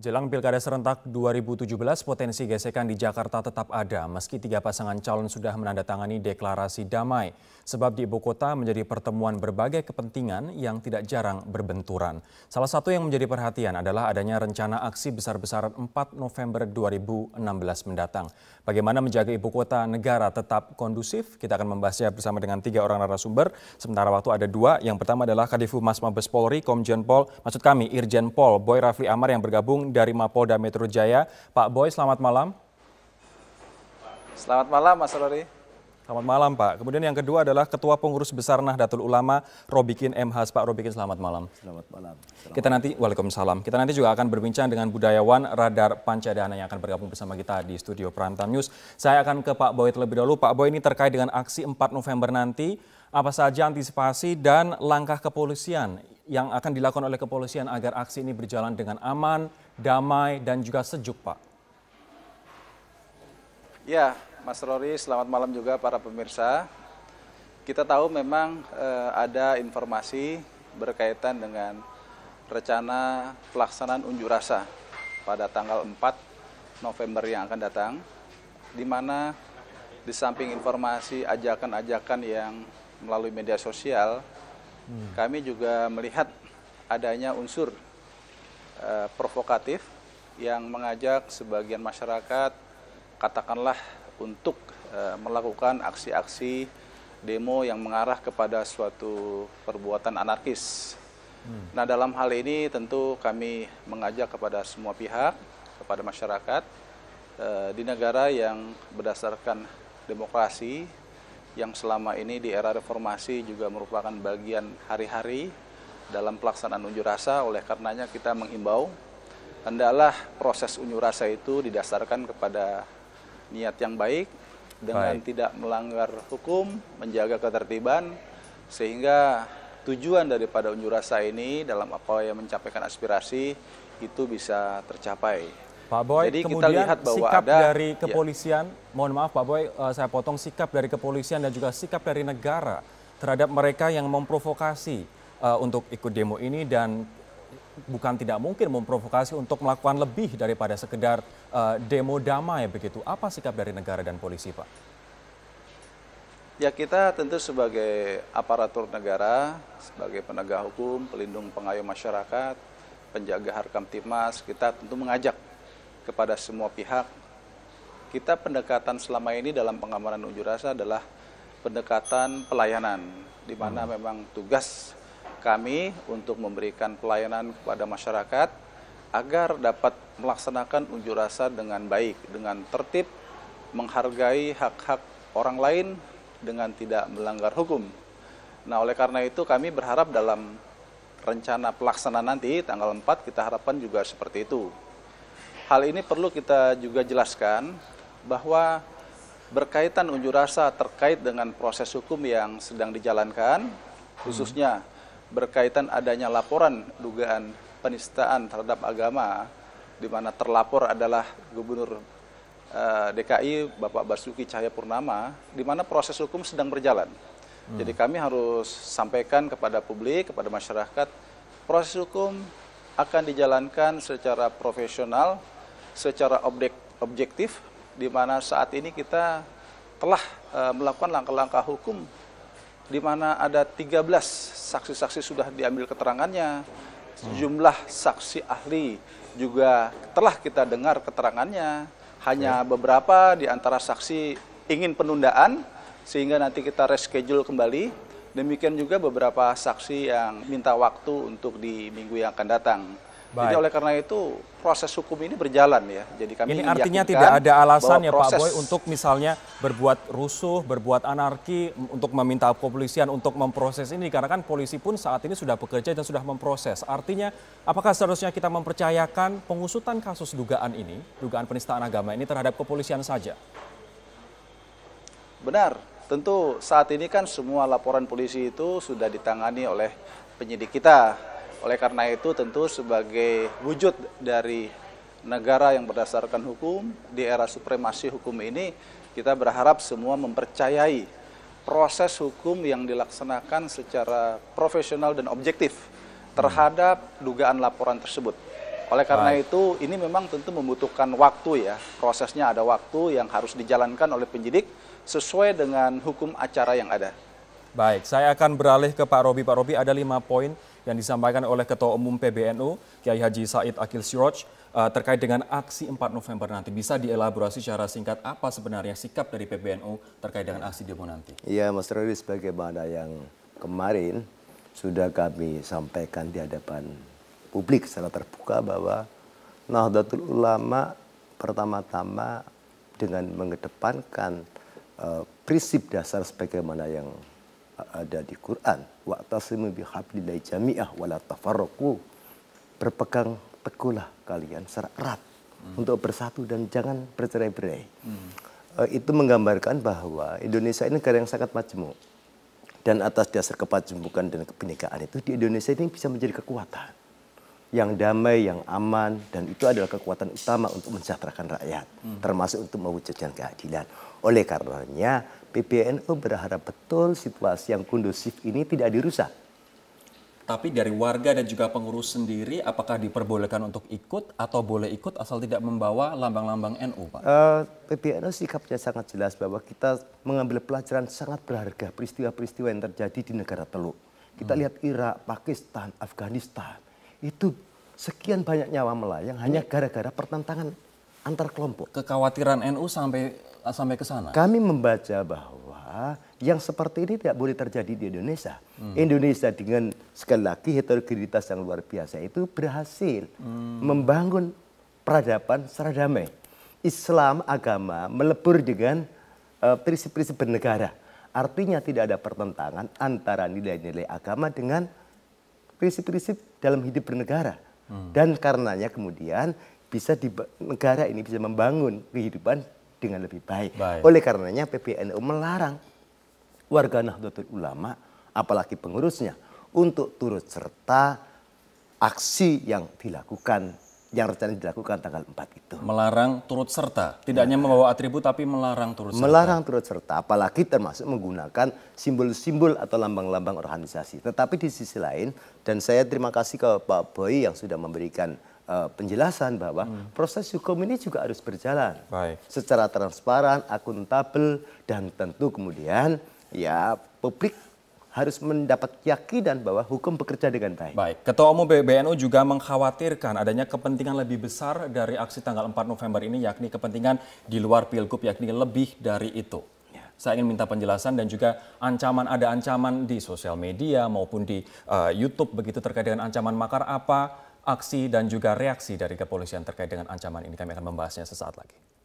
Jelang Pilkada Serentak 2017, potensi gesekan di Jakarta tetap ada meski tiga pasangan calon sudah menandatangani deklarasi damai. Sebab di ibu kota menjadi pertemuan berbagai kepentingan yang tidak jarang berbenturan. Salah satu yang menjadi perhatian adalah adanya rencana aksi besar-besaran 4 November 2016 mendatang. Bagaimana menjaga ibu kota negara tetap kondusif? Kita akan membahasnya bersama dengan tiga orang narasumber. Sementara waktu ada dua. Yang pertama adalah Kadifu Mas Mabes Polri, Komjen Pol, maksud kami Irjen Pol Boy Rafli Amar yang bergabung dari Mapolda Metro Jaya. Pak Boy, selamat malam. Selamat malam, Mas Rory. Selamat malam, Pak. Kemudian yang kedua adalah Ketua Pengurus Besar Nahdlatul Ulama, Robikin M. Has. Pak Robikin, selamat malam. Selamat malam. Selamat kita nanti, Waalaikumsalam. Kita nanti juga akan berbincang dengan budayawan Radar Pancadana yang akan bergabung bersama kita di studio Prime News. Saya akan ke Pak Boy terlebih dahulu. Pak Boy, ini terkait dengan aksi 4 November nanti. Apa saja antisipasi dan langkah kepolisian yang akan dilakukan oleh kepolisian agar aksi ini berjalan dengan aman, damai, dan juga sejuk, Pak? Ya, Mas Rory, selamat malam juga para pemirsa. Kita tahu memang eh, ada informasi berkaitan dengan rencana pelaksanaan unjuk rasa pada tanggal 4 November yang akan datang, di mana di samping informasi ajakan-ajakan yang melalui media sosial Hmm. kami juga melihat adanya unsur uh, provokatif yang mengajak sebagian masyarakat katakanlah untuk e, melakukan aksi-aksi demo yang mengarah kepada suatu perbuatan anarkis. Hmm. Nah, dalam hal ini tentu kami mengajak kepada semua pihak, kepada masyarakat e, di negara yang berdasarkan demokrasi yang selama ini di era reformasi juga merupakan bagian hari-hari dalam pelaksanaan unjuk rasa. Oleh karenanya kita menghimbau hendaklah proses unjuk rasa itu didasarkan kepada niat yang baik dengan baik. tidak melanggar hukum, menjaga ketertiban sehingga tujuan daripada unjuk rasa ini dalam apa yang mencapaikan aspirasi itu bisa tercapai. Pak Boy, Jadi kemudian kita lihat bahwa sikap ada, dari iya. kepolisian, ya. mohon maaf Pak Boy, uh, saya potong sikap dari kepolisian dan juga sikap dari negara terhadap mereka yang memprovokasi uh, untuk ikut demo ini dan bukan tidak mungkin memprovokasi untuk melakukan lebih daripada sekedar uh, demo damai begitu. Apa sikap dari negara dan polisi, Pak? Ya kita tentu sebagai aparatur negara, sebagai penegak hukum, pelindung pengayom masyarakat, penjaga harkam timas, kita tentu mengajak kepada semua pihak. Kita pendekatan selama ini dalam pengamanan unjuk rasa adalah pendekatan pelayanan, di mana hmm. memang tugas kami untuk memberikan pelayanan kepada masyarakat agar dapat melaksanakan unjuk rasa dengan baik, dengan tertib, menghargai hak-hak orang lain dengan tidak melanggar hukum. Nah, oleh karena itu kami berharap dalam rencana pelaksanaan nanti tanggal 4 kita harapkan juga seperti itu. Hal ini perlu kita juga jelaskan bahwa berkaitan unjuk rasa terkait dengan proses hukum yang sedang dijalankan, khususnya berkaitan adanya laporan dugaan penistaan terhadap agama, di mana terlapor adalah Gubernur eh, DKI Bapak Basuki Cahayapurnama, di mana proses hukum sedang berjalan. Hmm. Jadi kami harus sampaikan kepada publik, kepada masyarakat, proses hukum akan dijalankan secara profesional secara objek, objektif, di mana saat ini kita telah e, melakukan langkah-langkah hukum di mana ada 13 saksi-saksi sudah diambil keterangannya, jumlah saksi ahli juga telah kita dengar keterangannya, hanya beberapa di antara saksi ingin penundaan sehingga nanti kita reschedule kembali. Demikian juga beberapa saksi yang minta waktu untuk di minggu yang akan datang. Baik. Jadi oleh karena itu proses hukum ini berjalan ya. Jadi kami ini artinya tidak ada alasan ya proses... Pak Boy untuk misalnya berbuat rusuh, berbuat anarki, untuk meminta kepolisian untuk memproses ini karena kan polisi pun saat ini sudah bekerja dan sudah memproses. Artinya apakah seharusnya kita mempercayakan pengusutan kasus dugaan ini, dugaan penistaan agama ini terhadap kepolisian saja? Benar, tentu saat ini kan semua laporan polisi itu sudah ditangani oleh penyidik kita oleh karena itu tentu sebagai wujud dari negara yang berdasarkan hukum di era supremasi hukum ini kita berharap semua mempercayai proses hukum yang dilaksanakan secara profesional dan objektif terhadap dugaan laporan tersebut. Oleh karena itu, ini memang tentu membutuhkan waktu ya. Prosesnya ada waktu yang harus dijalankan oleh penyidik sesuai dengan hukum acara yang ada. Baik, saya akan beralih ke Pak Robi. Pak Robi, ada lima poin yang disampaikan oleh Ketua Umum PBNU Kiai Haji Said Akil Siroj uh, terkait dengan aksi 4 November nanti. Bisa dielaborasi secara singkat apa sebenarnya sikap dari PBNU terkait dengan aksi demo nanti? Iya, Mas sebagai sebagaimana yang kemarin sudah kami sampaikan di hadapan publik secara terbuka bahwa Nahdlatul Ulama pertama-tama dengan mengedepankan uh, prinsip dasar sebagaimana yang ada di Quran. Wa'tasimu bihablillahi jami'ah wala tafarraqu. Berpegang teguhlah kalian secara erat hmm. untuk bersatu dan jangan bercerai-berai. Hmm. Uh, itu menggambarkan bahwa Indonesia ini negara yang sangat majemuk. Dan atas dasar kepajemukan dan kebinekaan itu di Indonesia ini bisa menjadi kekuatan yang damai, yang aman, dan itu adalah kekuatan utama untuk mensejahterakan rakyat, hmm. termasuk untuk mewujudkan keadilan. Oleh karenanya, PBNU berharap betul situasi yang kondusif ini tidak dirusak. Tapi dari warga dan juga pengurus sendiri, apakah diperbolehkan untuk ikut atau boleh ikut asal tidak membawa lambang-lambang NU, Pak? Uh, eh, PBNU sikapnya sangat jelas bahwa kita mengambil pelajaran sangat berharga peristiwa-peristiwa yang terjadi di negara Teluk. Kita hmm. lihat Irak, Pakistan, Afghanistan, itu sekian banyak nyawa melayang hanya hmm. gara-gara pertentangan antar kelompok. Kekhawatiran NU sampai sampai ke sana. Kami membaca bahwa yang seperti ini tidak boleh terjadi di Indonesia. Hmm. Indonesia dengan sekali lagi heterogenitas yang luar biasa itu berhasil hmm. membangun peradaban secara damai. Islam agama melebur dengan eh, prinsip-prinsip uh, bernegara. Artinya tidak ada pertentangan antara nilai-nilai agama dengan prinsip-prinsip dalam hidup bernegara. Hmm. Dan karenanya kemudian bisa di, negara ini bisa membangun kehidupan dengan lebih baik. baik. Oleh karenanya PBNU melarang warga Nahdlatul Ulama apalagi pengurusnya untuk turut serta aksi yang dilakukan yang rencana dilakukan tanggal 4 itu. Melarang turut serta, tidak hanya membawa atribut tapi melarang turut serta. Melarang turut serta, apalagi termasuk menggunakan simbol-simbol atau lambang-lambang organisasi. Tetapi di sisi lain, dan saya terima kasih ke Pak Boy yang sudah memberikan Eh, penjelasan bahwa hmm. proses hukum ini juga harus berjalan Baik. secara transparan, akuntabel dan tentu kemudian ya publik harus mendapat keyakinan bahwa hukum bekerja dengan baik. Baik, Ketua Umum PBNU juga mengkhawatirkan adanya kepentingan lebih besar dari aksi tanggal 4 November ini yakni kepentingan di luar Pilgub yakni lebih dari itu. Ya. Saya ingin minta penjelasan dan juga ancaman ada ancaman di sosial media maupun di uh, YouTube begitu terkait dengan ancaman makar apa aksi dan juga reaksi dari kepolisian terkait dengan ancaman ini. Kami akan membahasnya sesaat lagi.